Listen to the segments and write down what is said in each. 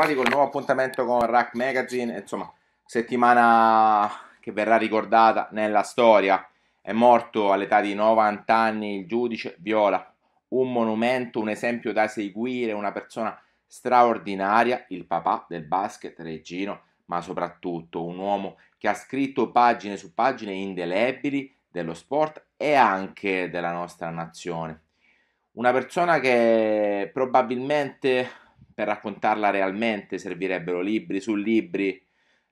con il nuovo appuntamento con Rack Magazine, insomma, settimana che verrà ricordata nella storia. È morto all'età di 90 anni il giudice Viola, un monumento, un esempio da seguire, una persona straordinaria, il papà del basket reggino, ma soprattutto un uomo che ha scritto pagine su pagine indelebili dello sport e anche della nostra nazione. Una persona che probabilmente per raccontarla realmente servirebbero libri su libri.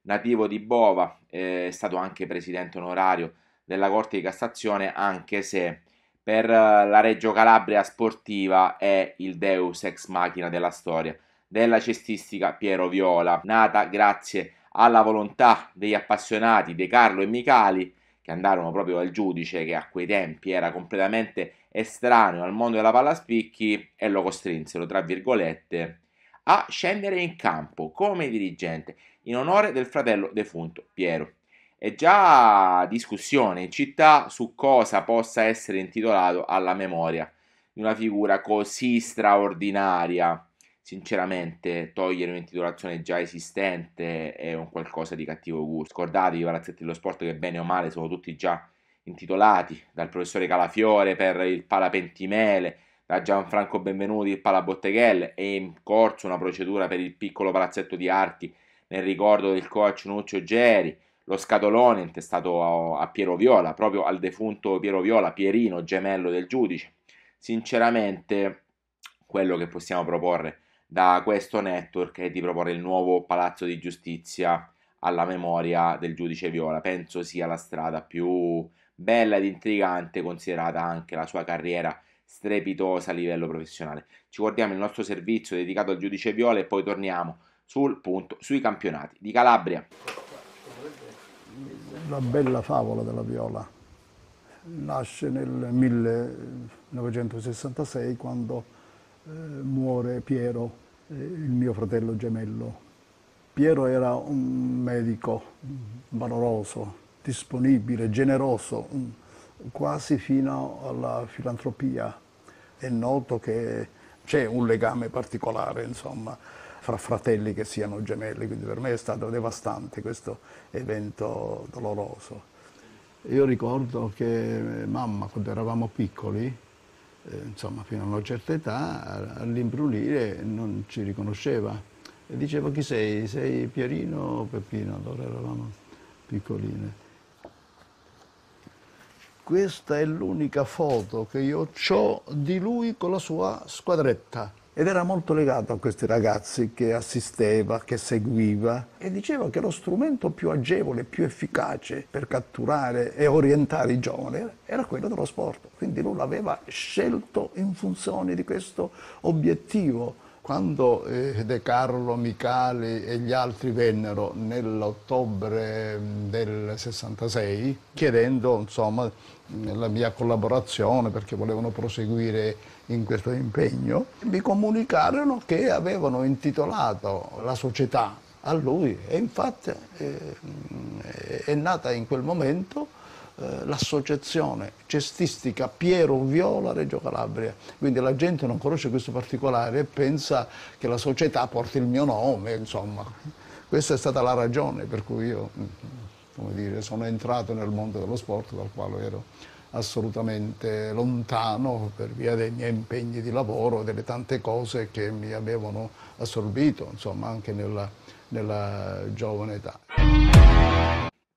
Nativo di Bova, eh, è stato anche presidente onorario della Corte di Cassazione, anche se per la Reggio Calabria sportiva è il deus ex machina della storia della cestistica Piero Viola, nata grazie alla volontà degli appassionati De Carlo e Micali, che andarono proprio al giudice che a quei tempi era completamente estraneo al mondo della palla spicchi e lo costrinsero, tra virgolette, a scendere in campo come dirigente in onore del fratello defunto Piero. È già discussione in città su cosa possa essere intitolato alla memoria di una figura così straordinaria. Sinceramente, togliere un'intitolazione già esistente è un qualcosa di cattivo gusto. Scordatevi palazzetti dello sport che bene o male sono tutti già intitolati, dal professore Calafiore per il Palapentimele, da Gianfranco Benvenuti il Botteghelle è ehm, in corso una procedura per il piccolo palazzetto di Arti nel ricordo del coach Nuccio Geri, lo scatolone intestato a, a Piero Viola, proprio al defunto Piero Viola, Pierino, gemello del giudice. Sinceramente quello che possiamo proporre da questo network è di proporre il nuovo palazzo di giustizia alla memoria del giudice Viola. Penso sia la strada più bella ed intrigante, considerata anche la sua carriera strepitosa a livello professionale. Ci guardiamo il nostro servizio dedicato al giudice Viola e poi torniamo sul punto sui campionati di Calabria. La bella favola della Viola nasce nel 1966 quando eh, muore Piero, eh, il mio fratello gemello. Piero era un medico valoroso, disponibile, generoso, un, quasi fino alla filantropia. È noto che c'è un legame particolare, insomma, fra fratelli che siano gemelli, quindi per me è stato devastante questo evento doloroso. Io ricordo che eh, mamma, quando eravamo piccoli, eh, insomma fino a una certa età, all'imbrulire non ci riconosceva. E diceva chi sei? Sei Pierino o Peppino? Allora eravamo piccoline questa è l'unica foto che io ho di lui con la sua squadretta. Ed era molto legato a questi ragazzi che assisteva, che seguiva e diceva che lo strumento più agevole, più efficace per catturare e orientare i giovani era quello dello sport. Quindi lui l'aveva scelto in funzione di questo obiettivo quando eh, De Carlo, Micali e gli altri vennero nell'ottobre mm, del 66 chiedendo insomma, mm, la mia collaborazione perché volevano proseguire in questo impegno, mi comunicarono che avevano intitolato la società a lui e infatti eh, mm, è nata in quel momento eh, l'associazione cestistica Piero Viola Reggio Calabria. Quindi la gente non conosce questo particolare e pensa che la società porti il mio nome, insomma. Questa è stata la ragione per cui io mm, dire, sono entrato nel mondo dello sport dal quale ero assolutamente lontano per via dei miei impegni di lavoro, delle tante cose che mi avevano assorbito, insomma, anche nella, nella giovane età.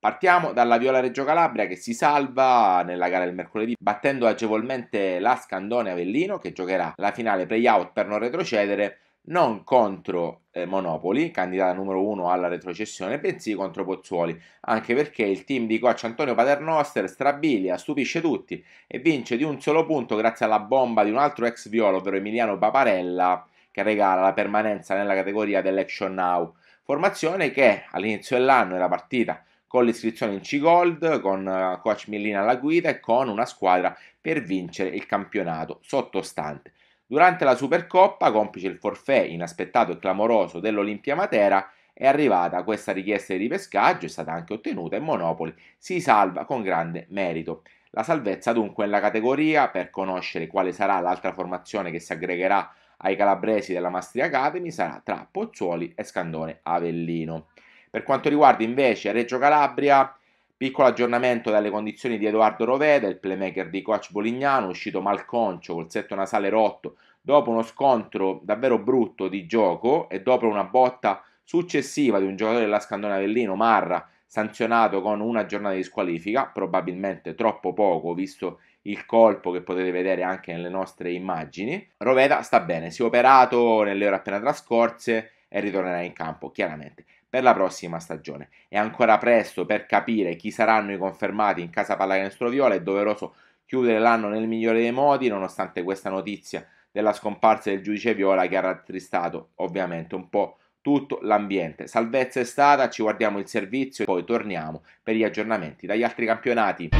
Partiamo dalla Viola Reggio Calabria che si salva nella gara del mercoledì battendo agevolmente la Scandone Avellino che giocherà la finale play-out per non retrocedere non contro eh, Monopoli, candidata numero uno alla retrocessione, bensì contro Pozzuoli, anche perché il team di coach Antonio Paternoster strabilia, stupisce tutti e vince di un solo punto grazie alla bomba di un altro ex violo, ovvero Emiliano Paparella, che regala la permanenza nella categoria dell'Action Now, formazione che all'inizio dell'anno era partita con l'iscrizione in C-Gold, con eh, coach Millina alla guida e con una squadra per vincere il campionato sottostante. Durante la Supercoppa, complice il forfè inaspettato e clamoroso dell'Olimpia Matera, è arrivata questa richiesta di ripescaggio, è stata anche ottenuta e Monopoli si salva con grande merito. La salvezza dunque nella categoria per conoscere quale sarà l'altra formazione che si aggregherà ai calabresi della Mastri Academy sarà tra Pozzuoli e Scandone Avellino. Per quanto riguarda invece Reggio Calabria, piccolo aggiornamento dalle condizioni di Edoardo Roveda, il playmaker di coach Bolignano, uscito malconcio col setto nasale rotto dopo uno scontro davvero brutto di gioco e dopo una botta successiva di un giocatore della Scandona Avellino, Marra, sanzionato con una giornata di squalifica, probabilmente troppo poco visto il colpo che potete vedere anche nelle nostre immagini. Roveda sta bene, si è operato nelle ore appena trascorse e ritornerà in campo, chiaramente per la prossima stagione. È ancora presto per capire chi saranno i confermati in casa pallacanestro viola, è doveroso chiudere l'anno nel migliore dei modi, nonostante questa notizia della scomparsa del giudice Viola che ha rattristato ovviamente un po' tutto l'ambiente. Salvezza è stata, ci guardiamo il servizio e poi torniamo per gli aggiornamenti dagli altri campionati.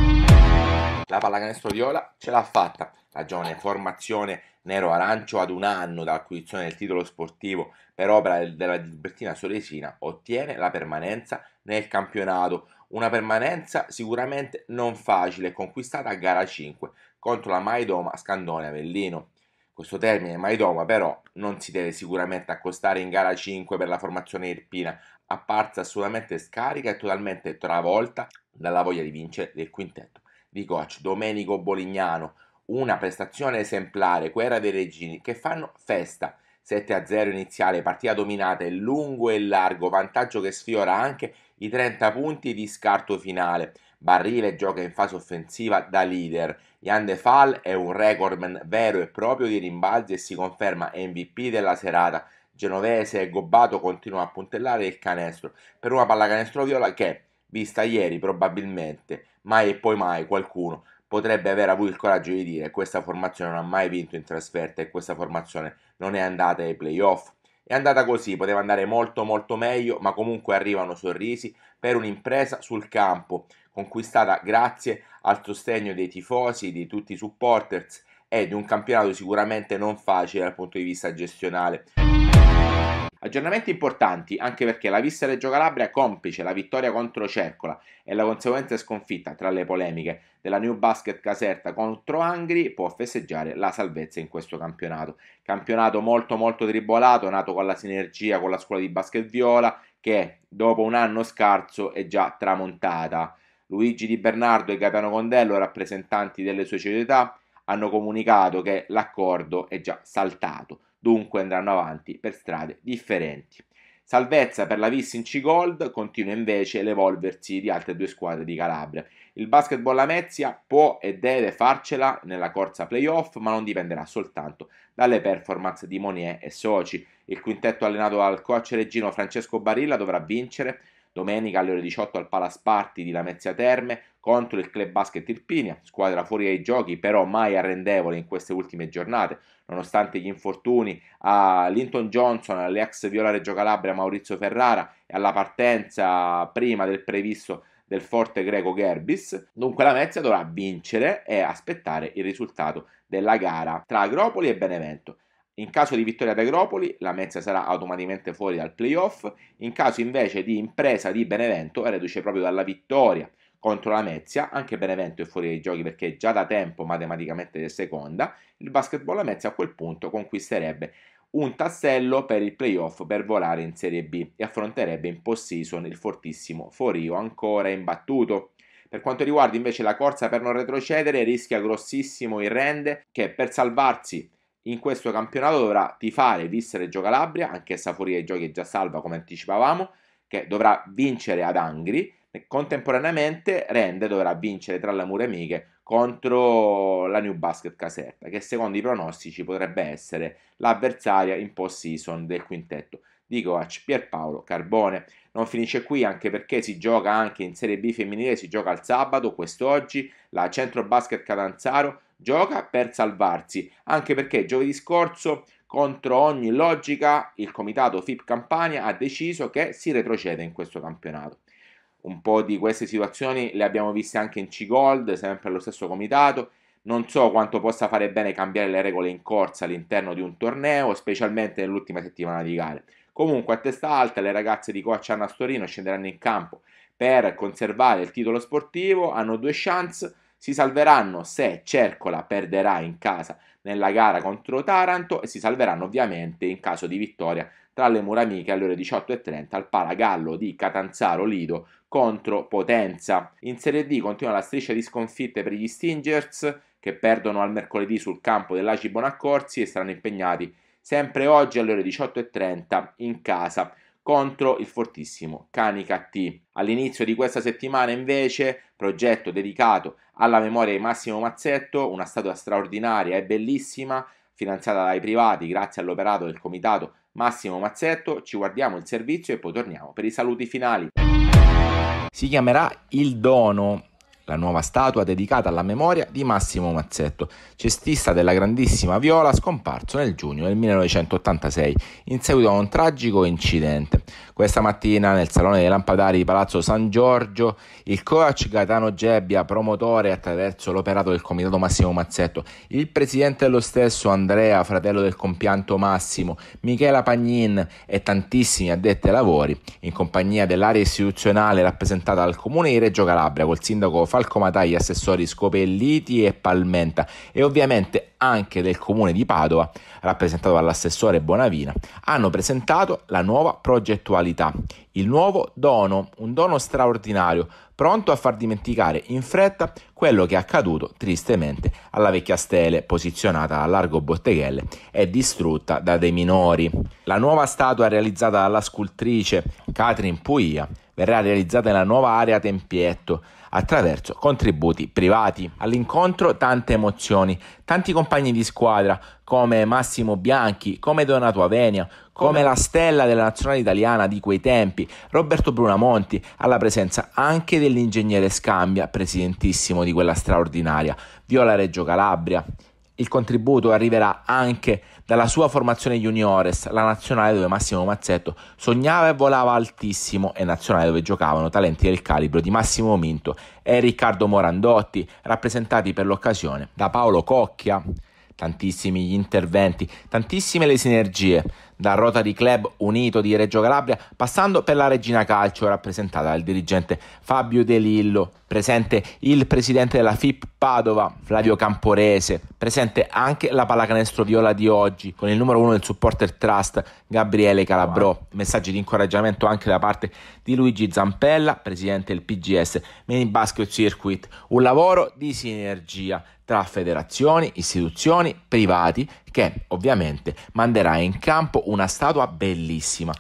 La pallacanestro viola ce l'ha fatta, la giovane formazione nero-arancio ad un anno dall'acquisizione del titolo sportivo per opera della Gilbertina Solesina, ottiene la permanenza nel campionato. Una permanenza sicuramente non facile, conquistata a gara 5 contro la Maidoma Scandone Avellino. Questo termine Maidoma però non si deve sicuramente accostare in gara 5 per la formazione irpina, apparsa assolutamente scarica e totalmente travolta dalla voglia di vincere del quintetto di coach Domenico Bolignano, una prestazione esemplare, quella dei regini, che fanno festa. 7-0 iniziale, partita dominata e lungo e largo, vantaggio che sfiora anche i 30 punti di scarto finale. Barrile gioca in fase offensiva da leader. Jan De Fall è un recordman vero e proprio di rimbalzi e si conferma MVP della serata. Genovese e Gobbato continuano a puntellare il canestro per una pallacanestro viola che, vista ieri probabilmente, mai e poi mai qualcuno potrebbe aver avuto il coraggio di dire questa formazione non ha mai vinto in trasferta e questa formazione non è andata ai playoff. È andata così, poteva andare molto molto meglio, ma comunque arrivano sorrisi per un'impresa sul campo, conquistata grazie al sostegno dei tifosi, di tutti i supporters e di un campionato sicuramente non facile dal punto di vista gestionale. Aggiornamenti importanti anche perché la vista Reggio Calabria complice la vittoria contro Cercola e la conseguente sconfitta tra le polemiche della New Basket Caserta contro Angri può festeggiare la salvezza in questo campionato. Campionato molto molto tribolato, nato con la sinergia con la scuola di basket viola che dopo un anno scarso è già tramontata. Luigi Di Bernardo e Gaetano Condello, rappresentanti delle società, hanno comunicato che l'accordo è già saltato dunque andranno avanti per strade differenti. Salvezza per la c Gold, continua invece l'evolversi di altre due squadre di Calabria. Il basketball Lamezia può e deve farcela nella corsa playoff, ma non dipenderà soltanto dalle performance di Monier e soci. Il quintetto allenato dal coach reggino Francesco Barilla dovrà vincere domenica alle ore 18 al Palasparti di Lamezia Terme contro il Club Basket Irpinia, squadra fuori ai giochi però mai arrendevole in queste ultime giornate, nonostante gli infortuni a Linton Johnson, all'ex Viola Reggio Calabria Maurizio Ferrara e alla partenza prima del previsto del forte greco Gerbis. Dunque la Mezia dovrà vincere e aspettare il risultato della gara tra Agropoli e Benevento. In caso di vittoria ad Agropoli, la Mezza sarà automaticamente fuori dal playoff, in caso invece di impresa di Benevento, reduce proprio dalla vittoria contro la Mezia, anche Benevento è fuori dai giochi perché è già da tempo matematicamente è seconda, il Basketball Mezia a quel punto conquisterebbe un tassello per il playoff per volare in Serie B e affronterebbe in post-season il fortissimo Forio ancora imbattuto. Per quanto riguarda invece la corsa per non retrocedere rischia grossissimo il Rende che per salvarsi in questo campionato dovrà tifare Vissere Gio Calabria, anch'essa fuori dai giochi già salva come anticipavamo, che dovrà vincere ad Angri Contemporaneamente Rende dovrà vincere tra la amiche contro la New Basket Caserta, che secondo i pronostici potrebbe essere l'avversaria in post-season del quintetto di coach Pierpaolo Carbone. Non finisce qui anche perché si gioca anche in Serie B femminile, si gioca il sabato, quest'oggi, la Centro Basket Catanzaro gioca per salvarsi, anche perché giovedì scorso contro ogni logica il comitato FIP Campania ha deciso che si retrocede in questo campionato un po' di queste situazioni le abbiamo viste anche in C-Gold, sempre allo stesso comitato. Non so quanto possa fare bene cambiare le regole in corsa all'interno di un torneo, specialmente nell'ultima settimana di gare. Comunque a testa alta le ragazze di coach Anna Storino scenderanno in campo per conservare il titolo sportivo, hanno due chance, si salveranno se Cercola perderà in casa nella gara contro Taranto e si salveranno ovviamente in caso di vittoria tra le muramiche alle ore 18.30 al Paragallo di Catanzaro Lido contro Potenza. In Serie D continua la striscia di sconfitte per gli Stingers che perdono al mercoledì sul campo dell'Aci Bonaccorsi e saranno impegnati sempre oggi alle ore 18.30 in casa contro il fortissimo Canica T. All'inizio di questa settimana invece progetto dedicato alla memoria di Massimo Mazzetto, una statua straordinaria e bellissima finanziata dai privati grazie all'operato del comitato Massimo Mazzetto. Ci guardiamo il servizio e poi torniamo per i saluti finali. Si chiamerà Il Dono, la nuova statua dedicata alla memoria di Massimo Mazzetto, cestista della grandissima viola scomparso nel giugno del 1986 in seguito a un tragico incidente. Questa mattina nel Salone dei Lampadari di Palazzo San Giorgio il coach Gaetano Gebbia, promotore attraverso l'operato del Comitato Massimo Mazzetto, il presidente dello stesso Andrea, fratello del compianto Massimo, Michela Pagnin e tantissimi addetti ai lavori, in compagnia dell'area istituzionale rappresentata dal Comune di Reggio Calabria col sindaco Falco Matai, assessori Scopelliti e Palmenta e ovviamente anche del comune di Padova, rappresentato dall'assessore Bonavina, hanno presentato la nuova progettualità, il nuovo dono, un dono straordinario, pronto a far dimenticare in fretta quello che è accaduto tristemente alla vecchia stele posizionata a largo Botteghelle e distrutta da dei minori. La nuova statua realizzata dalla scultrice Catherine Puia verrà realizzata nella nuova area Tempietto attraverso contributi privati. All'incontro tante emozioni, tanti compagni di squadra come Massimo Bianchi, come Donato Avenia, come la stella della nazionale italiana di quei tempi, Roberto Brunamonti, alla presenza anche dell'ingegnere Scambia, presidentissimo di quella straordinaria Viola Reggio Calabria. Il contributo arriverà anche dalla sua formazione juniores, la nazionale dove Massimo Mazzetto sognava e volava altissimo e nazionale dove giocavano talenti del calibro di Massimo Minto e Riccardo Morandotti, rappresentati per l'occasione da Paolo Cocchia. Tantissimi gli interventi, tantissime le sinergie dal Rotary Club Unito di Reggio Calabria, passando per la Regina Calcio rappresentata dal dirigente Fabio De Lillo, presente il presidente della FIP Padova Flavio Camporese, presente anche la pallacanestro viola di oggi con il numero uno del supporter trust Gabriele Calabrò, messaggi di incoraggiamento anche da parte di Luigi Zampella, presidente del PGS Mini Basket Circuit, un lavoro di sinergia tra federazioni, istituzioni, privati che ovviamente manderà in campo una statua bellissima.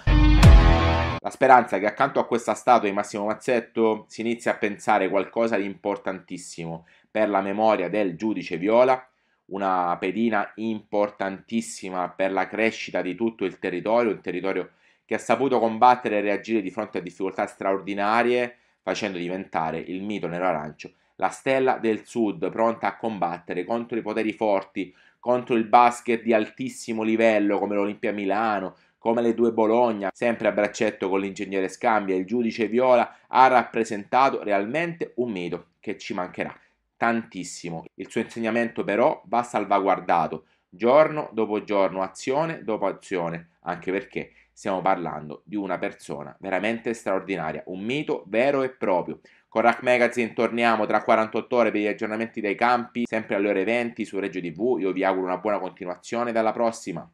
La speranza è che accanto a questa statua di Massimo Mazzetto si inizi a pensare qualcosa di importantissimo per la memoria del giudice Viola, una pedina importantissima per la crescita di tutto il territorio, un territorio che ha saputo combattere e reagire di fronte a difficoltà straordinarie, facendo diventare il mito nero arancio la stella del sud pronta a combattere contro i poteri forti, contro il basket di altissimo livello come l'Olimpia Milano, come le due Bologna, sempre a braccetto con l'ingegnere Scambia, il giudice Viola ha rappresentato realmente un mito che ci mancherà tantissimo. Il suo insegnamento però va salvaguardato giorno dopo giorno, azione dopo azione, anche perché stiamo parlando di una persona veramente straordinaria, un mito vero e proprio, con Rack Magazine torniamo tra 48 ore per gli aggiornamenti dai campi, sempre alle ore 20 su Reggio TV. Io vi auguro una buona continuazione, alla prossima!